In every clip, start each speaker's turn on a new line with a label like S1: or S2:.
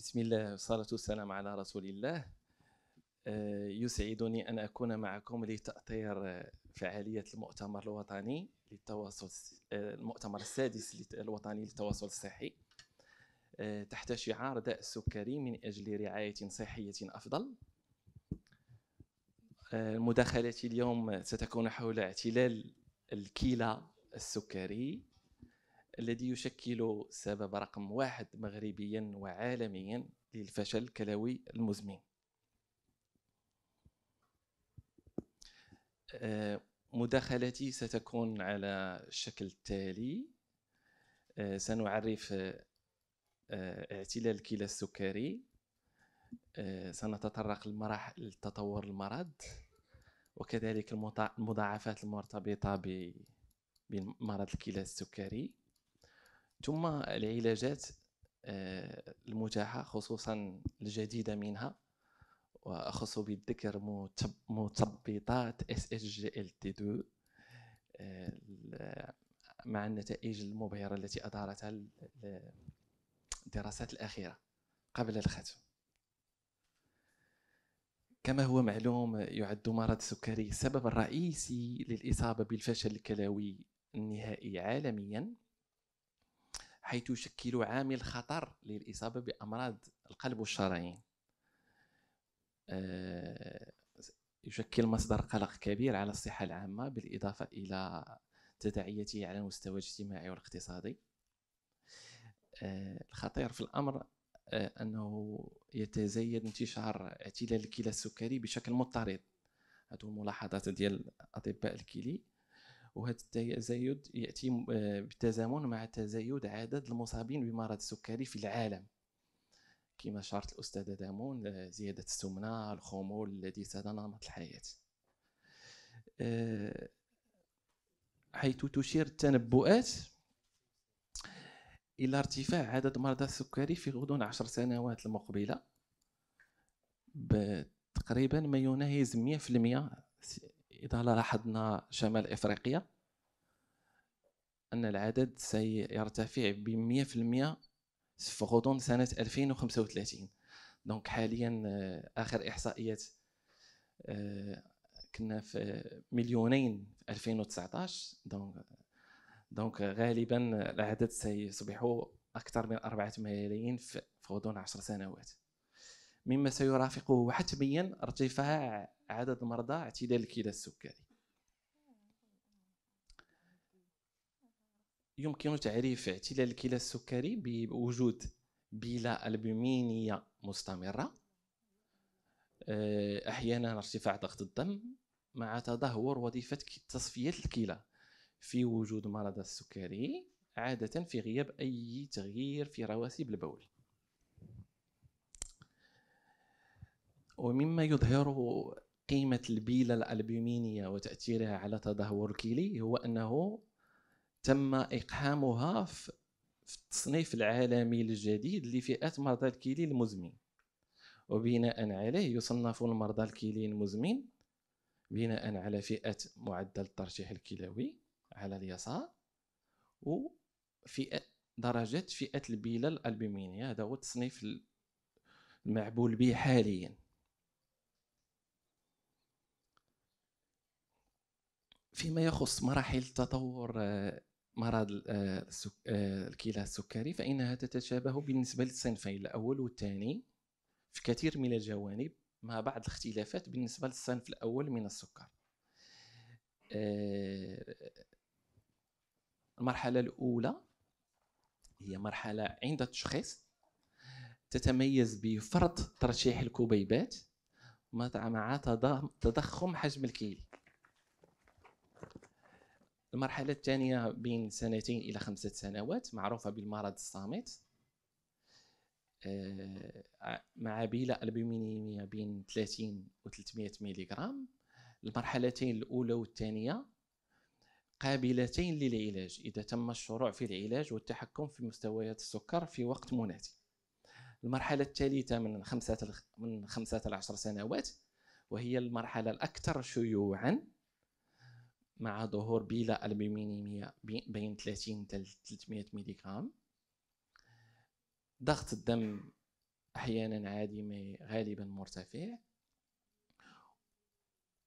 S1: بسم الله والصلاة والسلام على رسول الله آه، يسعدني أن أكون معكم لتأطير آه، فعالية المؤتمر الوطني للتواصل آه، المؤتمر السادس الوطني للتواصل الصحي تحت شعار داء السكري من أجل رعاية صحية أفضل مداخلتي اليوم ستكون حول اعتلال الكلى السكري الذي يشكل سبب رقم واحد مغربيا وعالميا للفشل الكلوي المزمن آه، مداخلتي ستكون على الشكل التالي آه، سنعرف آه، اعتلال الكلى السكري سنتطرق لمراحل تطور المرض وكذلك المضاعفات المرتبطة بمرض الكلى السكري ثم العلاجات آه، المتاحه خصوصا الجديده منها واخص بالذكر مثبطات اس اس جي ال تي 2 مع النتائج المبهره التي اظهرتها الدراسات الاخيره قبل الختم كما هو معلوم يعد مرض السكري السبب الرئيسي للاصابه بالفشل الكلوي النهائي عالميا حيث يشكل عامل خطر للإصابة بأمراض القلب والشرايين آه، يشكل مصدر قلق كبير على الصحة العامة بالإضافة إلى تداعياته على المستوى الاجتماعي والاقتصادي آه، الخطير في الأمر آه، أنه يتزايد انتشار اعتلال الكلى السكري بشكل مضطرد هذه ملاحظات ديال أطباء الكلي وهذا التزايد ياتي آه، بالتزامن مع تزايد عدد المصابين بمرض السكري في العالم كما شرط الاستاذ دامون آه، زياده السمنه الخمول الذي ساد نمط الحياه آه، حيث تشير التنبؤات الى ارتفاع عدد مرضى السكري في غضون عشر سنوات المقبله تقريبا ما يناهز 100% إذا لاحظنا شمال إفريقيا أن العدد سيرتفع ب 100% في غضون سنة 2035 دونك حاليا آه، آخر إحصائيات آه، كنا في مليونين 2019 دونك دونك غالبا العدد سيصبح أكثر من أربعة ملايين في غضون عشر سنوات مما سيرافقه حتميا ارتفاع عدد مرضى اعتدال الكلى السكري يمكن تعريف اعتلال الكلى السكري بوجود بلا ألبومينية مستمرة آه، أحيانا ارتفاع ضغط الدم مع تدهور وظيفة تصفية الكلى في وجود مرض السكري عادة في غياب أي تغيير في رواسب البول ومما يظهر قيمة البيلة الألبومينية وتأثيرها على تدهور الكلي هو أنه تم إقحامها في التصنيف العالمي الجديد لفئة مرضى الكلي المزمن وبناء عليه يصنف المرضى الكلي المزمن بناء على فئة معدل الترشيح الكلوي على اليسار وفئة درجة فئة البيلة الألبومينية هذا هو التصنيف المعبول به حاليا فيما يخص مراحل تطور آه، مرض آه، آه، الكلى السكري فإنها تتشابه بالنسبة للصنفين الأول والثاني في كثير من الجوانب مع بعض الاختلافات بالنسبة للصنف الأول من السكر المرحلة الأولى هي مرحلة عند التشخيص تتميز بفرط ترشيح الكبيبات مع تضخم حجم الكيل المرحلة الثانية بين سنتين إلى خمسة سنوات معروفة بالمرض الصامت آه، مع بيلة ألبومينيمية بين 30 و 300 جرام المرحلتين الأولى والثانية قابلتين للعلاج إذا تم الشروع في العلاج والتحكم في مستويات السكر في وقت مناسب المرحلة الثالثة من خمسة من خمسة عشر سنوات وهي المرحلة الأكثر شيوعا مع ظهور بيلا البومينيميا بين 30 حتى 300 غرام ضغط الدم احيانا عادي ما غالبا مرتفع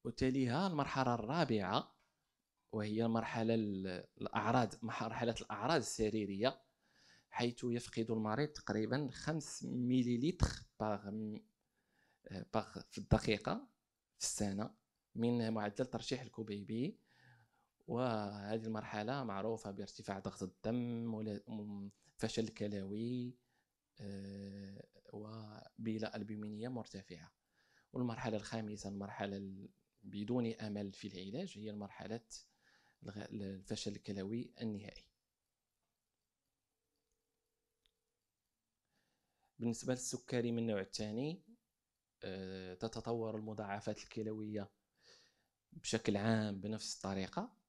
S1: وتاليها المرحله الرابعه وهي المرحله الاعراض مرحله الاعراض السريريه حيث يفقد المريض تقريبا 5 مليليتر في الدقيقه في السنه من معدل ترشيح الكبيبي وهذه المرحلة معروفة بارتفاع ضغط الدم فشل كلوي آه، وبلا ألبومينية مرتفعة والمرحلة الخامسة المرحلة بدون أمل في العلاج هي مرحلة الفشل الكلوي النهائي بالنسبة للسكري من النوع الثاني آه، تتطور المضاعفات الكلوية بشكل عام بنفس الطريقة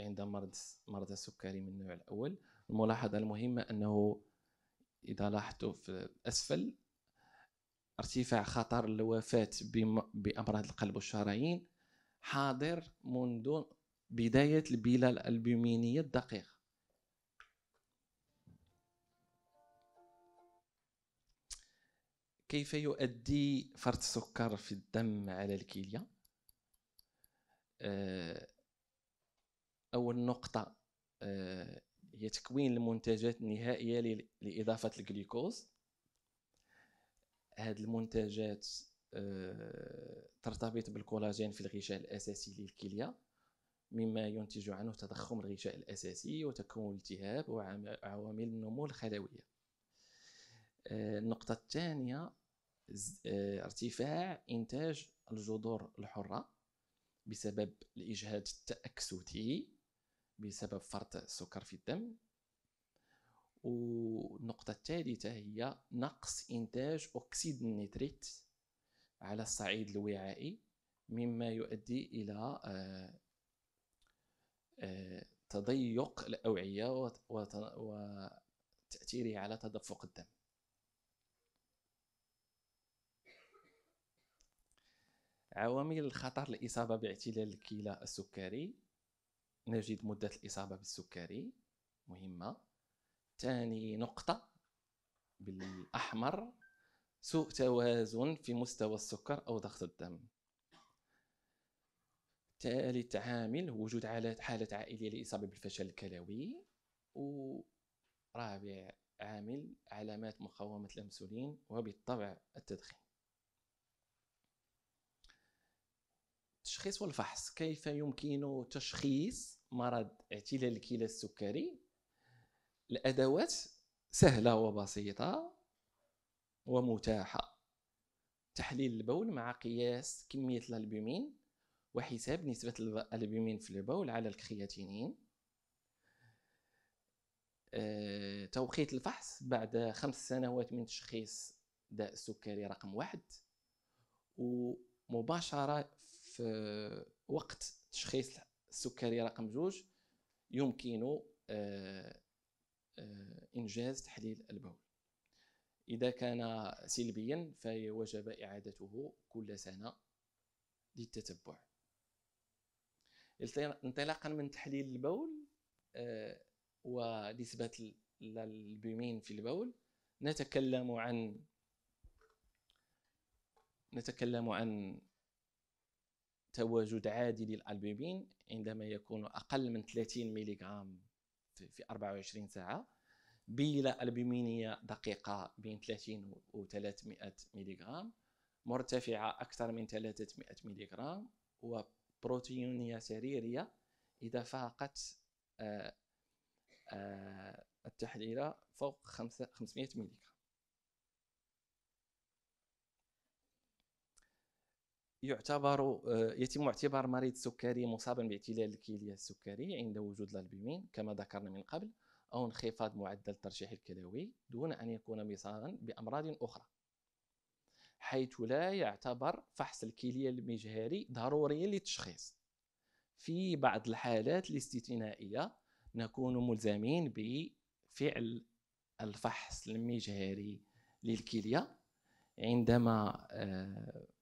S1: عند مرض مرضى السكري من النوع الاول الملاحظه المهمه انه اذا لاحظتوا في الاسفل ارتفاع خطر الوفاه بامراض القلب والشرايين حاضر منذ بدايه البيله الالبومينيه الدقيقه كيف يؤدي فرط السكر في الدم على الكليه آه اول نقطه آه، هي تكوين المنتجات النهائيه لاضافه الجلوكوز هذه المنتجات آه، ترتبط بالكولاجين في الغشاء الاساسي للكليه مما ينتج عنه تضخم الغشاء الاساسي وتكون الالتهاب وعوامل النمو الخلويه آه، النقطه الثانيه ارتفاع انتاج الجذور الحره بسبب الاجهاد التاكسدي بسبب فرط السكر في الدم والنقطة الثالثة هي نقص إنتاج أكسيد النيتريت على الصعيد الوعائي مما يؤدي إلى آه، آه، تضيق الأوعية وتأثيره على تدفق الدم عوامل الخطر الإصابة باعتلال الكلى السكري نجد مدة الإصابة بالسكري مهمة ثاني نقطة بالأحمر سوء توازن في مستوى السكر أو ضغط الدم ثالث عامل هو وجود حالة عائلية لإصابة بالفشل الكلوي ورابع عامل علامات مقاومة الأنسولين وبالطبع التدخين التشخيص والفحص كيف يمكن تشخيص مرض اعتلال الكلى السكري الادوات سهله وبسيطه ومتاحه تحليل البول مع قياس كميه الالبومين وحساب نسبه الالبومين في البول على الكرياتينين آه، توقيت الفحص بعد خمس سنوات من تشخيص داء السكري رقم واحد ومباشرة في وقت تشخيص السكري رقم جوج يمكن آه، آه، انجاز تحليل البول اذا كان سلبيا فوجب اعادته كل سنه للتتبع انطلاقا من تحليل البول آه، ونسبه البيمين في البول نتكلم عن نتكلم عن تواجد عادي للالبومين عندما يكون اقل من 30 ملغ في 24 ساعه بيلا ألبومينية دقيقة بين 30 و 300 ملغ مرتفعة أكثر من 300 ملغ وبروتينية سريرية إذا فاقت آه، آه، التحليلة فوق 500 ملغ يعتبر آه، يتم اعتبار مريض سكري مصابا باعتلال الكليه السكري عند وجود الالبومين كما ذكرنا من قبل او انخفاض معدل الترشيح الكلوي دون ان يكون مصابا بامراض اخرى حيث لا يعتبر فحص الكليه المجهري ضروريا للتشخيص في بعض الحالات الاستثنائيه نكون ملزمين بفعل الفحص المجهري للكليه عندما آه،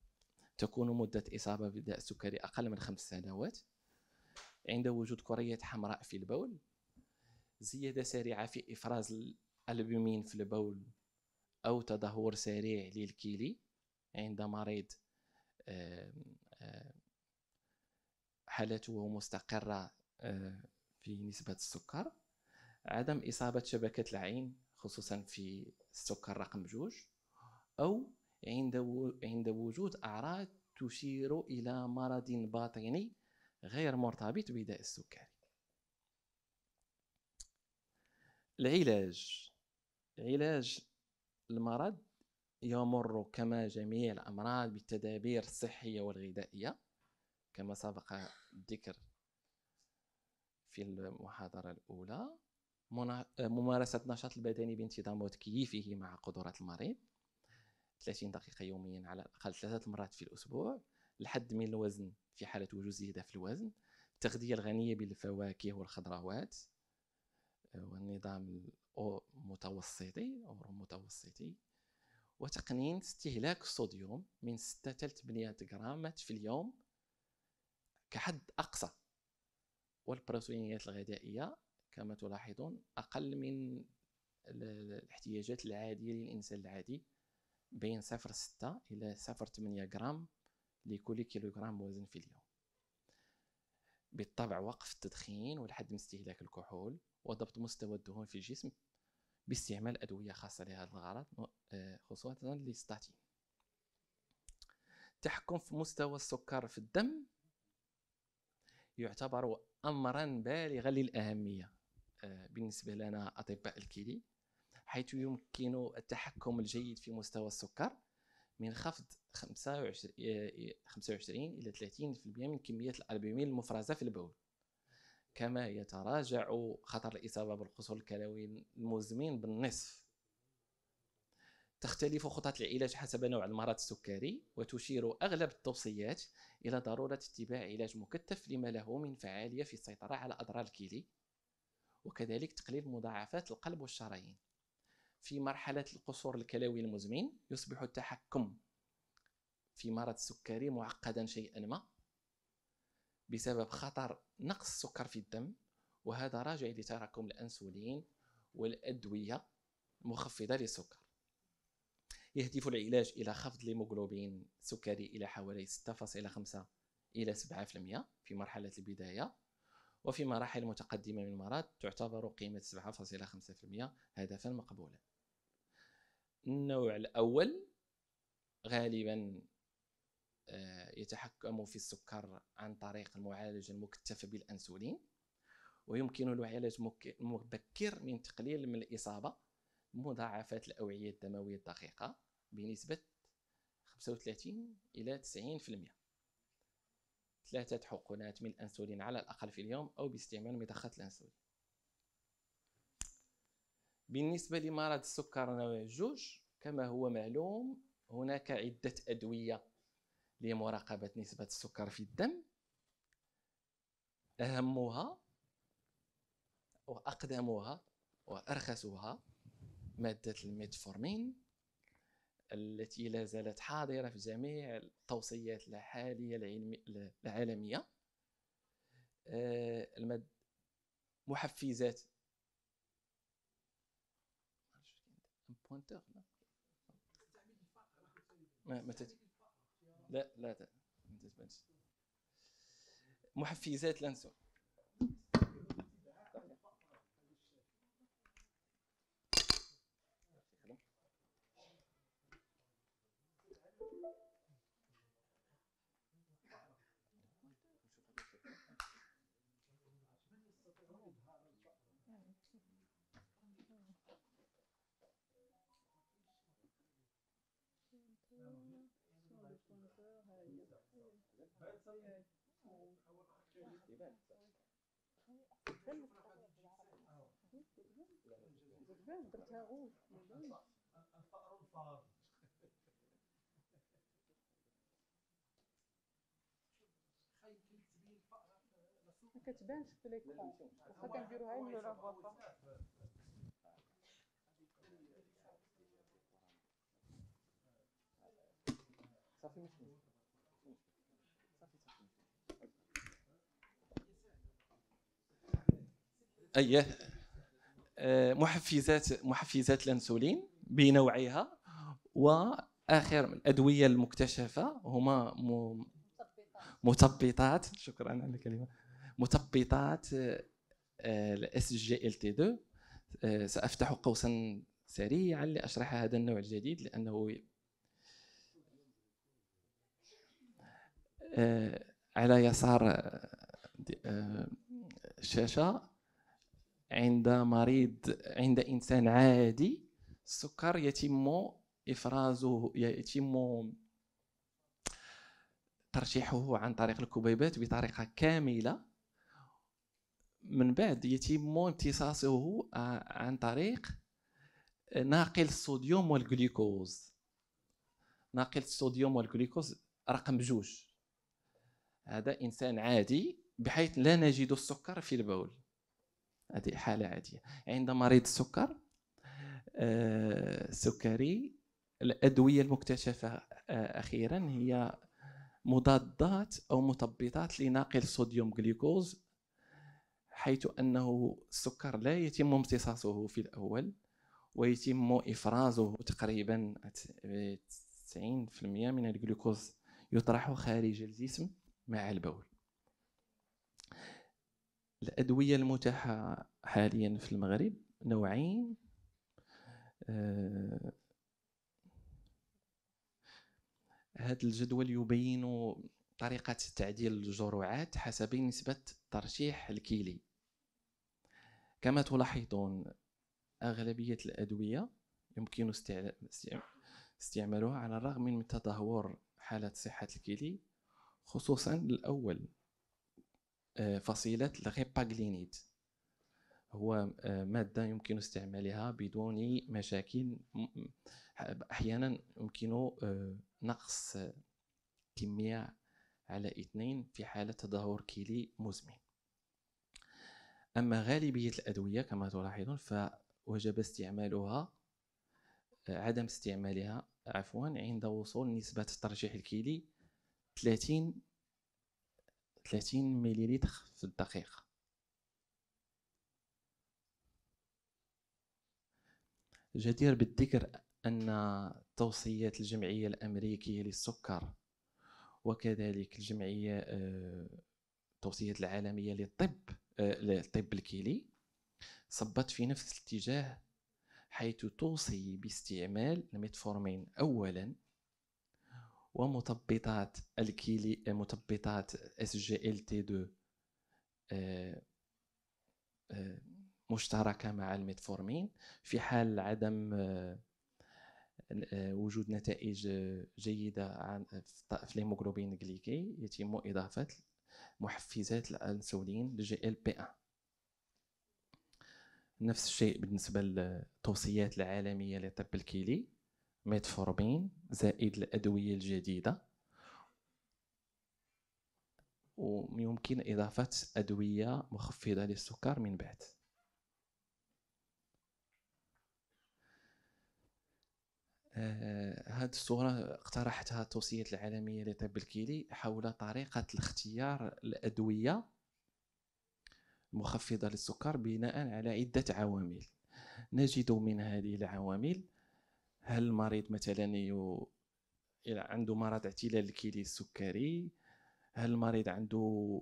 S1: تكون مدة إصابة بداء السكري أقل من خمس سنوات عند وجود كرية حمراء في البول زيادة سريعة في إفراز الألبومين في البول أو تدهور سريع للكيلي عند مريض حالته مستقرة في نسبة السكر عدم إصابة شبكة العين خصوصا في السكر رقم جوج أو عند عند وجود أعراض تشير إلى مرض باطني غير مرتبط بداء السكري العلاج علاج المرض يمر كما جميع الأمراض بالتدابير الصحية والغذائية كما سبق الذكر في المحاضرة الأولى ممارسة النشاط البدني بانتظام وتكييفه مع قدرات المريض 30 دقيقة يوميا على الأقل ثلاثة مرات في الأسبوع لحد من الوزن في حالة وجود زيادة في الوزن التغذية الغنية بالفواكه والخضروات آه، والنظام المتوسطي أو المتوسطي وتقنين استهلاك الصوديوم من 6 ل 8 غرامات في اليوم كحد أقصى والبروتينيات الغذائية كما تلاحظون أقل من الاحتياجات العادية للإنسان العادي بين صفر ستة إلى صفر تمنية غرام لكل كيلوغرام وزن في اليوم بالطبع وقف التدخين والحد من استهلاك الكحول وضبط مستوى الدهون في الجسم باستعمال أدوية خاصة لهذا الغرض آه، خصوصا للستاتين التحكم في مستوى السكر في الدم يعتبر أمرا بالغا للأهمية آه، بالنسبة لنا أطباء الكلي حيث يمكن التحكم الجيد في مستوى السكر من خفض 25 إيه، إيه، إلى 30% من كمية الألبومين المفرزة في البول كما يتراجع خطر الإصابة بالقصور الكلوي المزمن بالنصف تختلف خطط العلاج حسب نوع المرض السكري وتشير أغلب التوصيات إلى ضرورة اتباع علاج مكثف لما له من فعالية في السيطرة على أضرار الكلي وكذلك تقليل مضاعفات القلب والشرايين في مرحلة القصور الكلوي المزمن يصبح التحكم في مرض السكري معقدا شيئا ما بسبب خطر نقص السكر في الدم وهذا راجع لتراكم الأنسولين والأدوية المخفضة للسكر يهدف العلاج إلى خفض الهيموغلوبين السكري إلى حوالي 6.5 إلى 7% في مرحلة البداية وفي مراحل متقدمة من المرض تعتبر قيمة 7.5% هدفا مقبولا النوع الأول غالبا آه، يتحكم في السكر عن طريق المعالج المكتف بالأنسولين ويمكن العلاج مبكر من تقليل من الإصابة مضاعفات الأوعية الدموية الدقيقة بنسبة 35 إلى 90% ثلاثة حقنات من الأنسولين على الأقل في اليوم أو باستعمال مضخات الأنسولين بالنسبة لمرض السكر نوع جوج كما هو معلوم هناك عدة أدوية لمراقبة نسبة السكر في الدم أهمها وأقدمها وأرخصها مادة الميتفورمين التي لا زالت حاضرة في جميع التوصيات الحالية العالمية آه، المد محفزات وانت لا ما, ما لا لا ما محفزات لا الفأر الفاضي ما كتبانش في ليكرون واخا كنديروها من لافوطا صافي مشكل صافي صافي آه، محفزات محفزات الانسولين بنوعها واخر الادويه المكتشفه هما مثبطات شكرا على الكلمه مثبطات الاس آه، جي ال تي 2 آه، سافتح قوسا سريعا لاشرح هذا النوع الجديد لانه آه، على يسار الشاشه آه، عند مريض عند انسان عادي السكر يتم افرازه يتم ترشيحه عن طريق الكبيبات بطريقه كامله من بعد يتم امتصاصه آه، عن طريق ناقل الصوديوم والجلوكوز ناقل الصوديوم والجلوكوز رقم جوج هذا انسان عادي بحيث لا نجد السكر في البول هذه حاله عاديه عند مريض السكر السكري آه، الادويه المكتشفه آه، اخيرا هي مضادات او مثبطات لناقل صوديوم جلوكوز حيث انه السكر لا يتم امتصاصه في الاول ويتم افرازه تقريبا 90% من الجلوكوز يطرح خارج الجسم مع البول الأدوية المتاحة حاليا في المغرب نوعين آه، هذا الجدول يبين طريقة تعديل الجرعات حسب نسبة ترشيح الكيلي كما تلاحظون أغلبية الأدوية يمكن استعمالها على الرغم من تدهور حالة صحة الكلي خصوصا الأول آه، فصيلة الريباغلينيد هو آه، مادة يمكن استعمالها بدون مشاكل أحيانا يمكن آه، نقص كمية على اثنين في حالة تدهور كلي مزمن أما غالبية الأدوية كما تلاحظون فوجب استعمالها عدم استعمالها عفوا عند وصول نسبة ترشيح الكلي 30 30 مليلتر في الدقيقه جدير بالذكر ان توصيات الجمعيه الامريكيه للسكر وكذلك الجمعيه آه، التوصيات العالميه للطب آه، للطب الكلي صبت في نفس الاتجاه حيث توصي باستعمال الميتفورمين اولا ومثبطات الكيلي مثبطات اس جي ال تي 2 مشتركه مع الميتفورمين في حال عدم آه، آه، وجود نتائج جيده عن في الهيموغلوبين الجليكي يتم اضافه محفزات الانسولين لجي ال بي 1 نفس الشيء بالنسبه للتوصيات العالميه لطب الكيلي ميتفورمين زائد الادويه الجديده ويمكن اضافه ادويه مخفضه للسكر من بعد هذه آه، الصورة اقترحتها التوصية العالمية لطب الكيلي حول طريقة الاختيار الأدوية المخفضة للسكر بناء على عدة عوامل نجد من هذه العوامل هل المريض مثلا يو... عنده مرض اعتلال الكلي السكري هل المريض عنده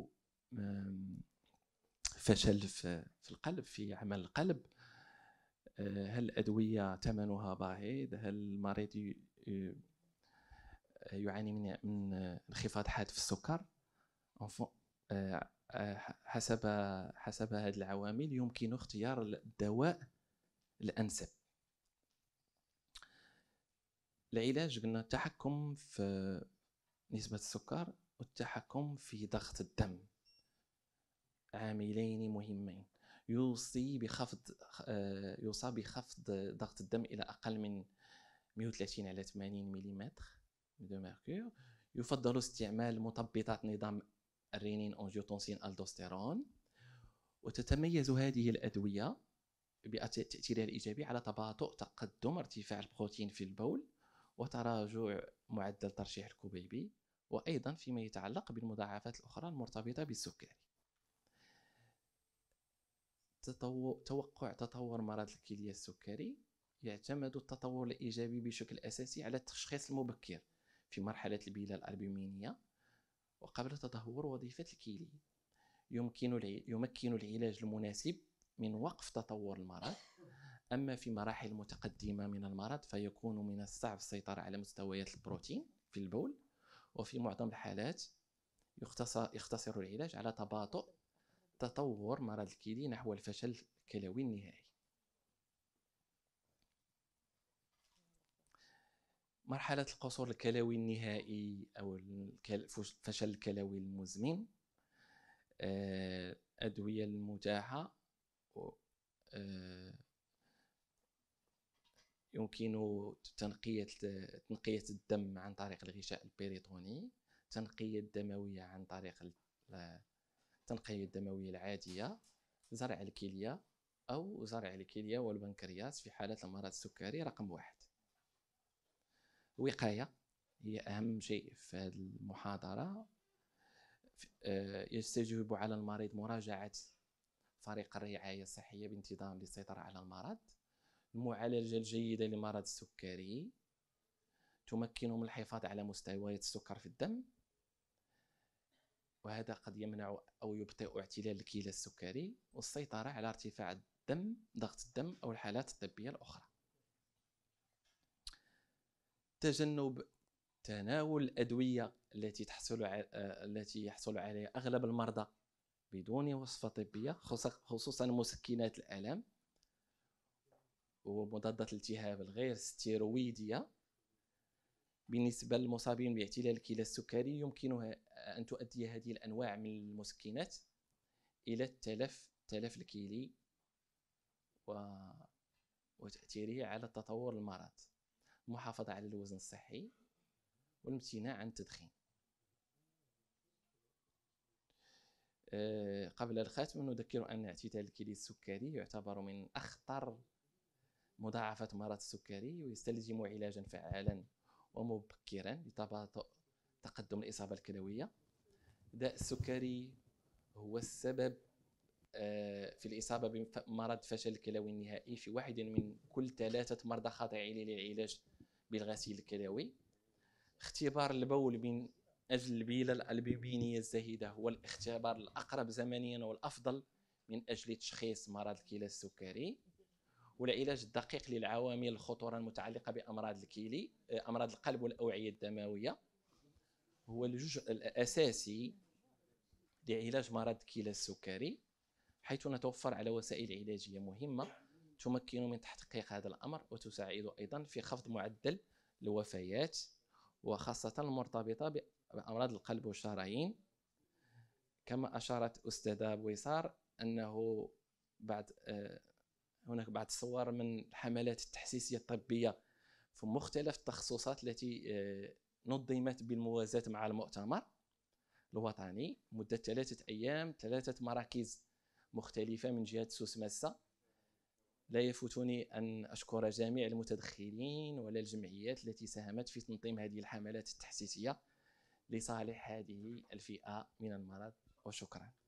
S1: فشل في القلب في عمل القلب آه، هل الأدوية ثمنها باهظ هل المريض يعاني من من انخفاض حاد في السكر آه، حسب حسب هذه العوامل يمكن اختيار الدواء الأنسب العلاج قلنا التحكم في نسبة السكر والتحكم في ضغط الدم عاملين مهمين يوصي بخفض آه، يوصى بخفض ضغط الدم الى اقل من 130 على 80 ملم دو ميركور يفضل استعمال مثبطات نظام الرينين انجيوتونسين الدوستيرون وتتميز هذه الادويه بتاثيرها الايجابي على تباطؤ تقدم ارتفاع البروتين في البول وتراجع معدل ترشيح الكبيبي وأيضا فيما يتعلق بالمضاعفات الأخرى المرتبطة بالسكري توقع تطور مرض الكلية السكري يعتمد التطور الإيجابي بشكل أساسي على التشخيص المبكر في مرحلة البيلة الألبومينية وقبل تدهور وظيفة الكلي يمكن العلاج المناسب من وقف تطور المرض أما في مراحل متقدمة من المرض فيكون من الصعب السيطرة على مستويات البروتين في البول وفي معظم الحالات يختصر, يختصر العلاج على تباطؤ تطور مرض الكلي نحو الفشل الكلوي النهائي مرحلة القصور الكلوي النهائي أو الفشل الكلوي المزمن الأدوية آه، المتاحة يمكن تنقية تنقية الدم عن طريق الغشاء البيريتوني تنقية الدموية عن طريق التنقية الدموية العادية زرع الكلية أو زرع الكلية والبنكرياس في حالة المرض السكري رقم واحد وقاية هي أهم شيء في هذه المحاضرة آه، يستجيب على المريض مراجعة فريق الرعاية الصحية بانتظام للسيطرة على المرض المعالجه الجيده لمرض السكري تمكنهم الحفاظ على مستويات السكر في الدم وهذا قد يمنع او يبطئ اعتلال الكلى السكري والسيطره على ارتفاع الدم ضغط الدم او الحالات الطبيه الاخرى تجنب تناول الادويه التي تحصل التي يحصل عليها اغلب المرضى بدون وصفه طبيه خصوصا مسكنات الالم ومضادات الالتهاب الغير ستيرويدية بالنسبة للمصابين باعتلال الكلى السكري يمكنها أن تؤدي هذه الأنواع من المسكنات إلى التلف تلف الكلي و... وتأثيره على تطور المرض المحافظة على الوزن الصحي والامتناع عن التدخين آه، قبل الختم نذكر أن اعتلال الكلى السكري يعتبر من أخطر مضاعفة مرض السكري ويستلزم علاجا فعالا ومبكرا لتباطؤ تقدم الإصابة الكلوية داء السكري هو السبب آه، في الإصابة بمرض فشل الكلوي النهائي في واحد من كل ثلاثة مرضى خاضعين للعلاج بالغسيل الكلوي اختبار البول من أجل البيلة الألبيبينية الزهيدة هو الاختبار الأقرب زمنيا والأفضل من أجل تشخيص مرض الكلى السكري والعلاج الدقيق للعوامل الخطوره المتعلقه بامراض الكلي آه، امراض القلب والاوعيه الدمويه هو الجزء الاساسي لعلاج مرض كلى السكري حيث نتوفر على وسائل علاجيه مهمه تمكن من تحقيق هذا الامر وتساعد ايضا في خفض معدل الوفيات وخاصه المرتبطه بامراض القلب والشرايين كما اشارت استاذه بويصار انه بعد آه، هناك بعض الصور من الحملات التحسيسية الطبية في مختلف التخصصات التي آه، نظمت بالموازاة مع المؤتمر الوطني مدة ثلاثة أيام ثلاثة مراكز مختلفة من جهة سوس ماسة لا يفوتني أن أشكر جميع المتدخلين ولا الجمعيات التي ساهمت في تنظيم هذه الحملات التحسيسية لصالح هذه الفئة من المرض وشكرا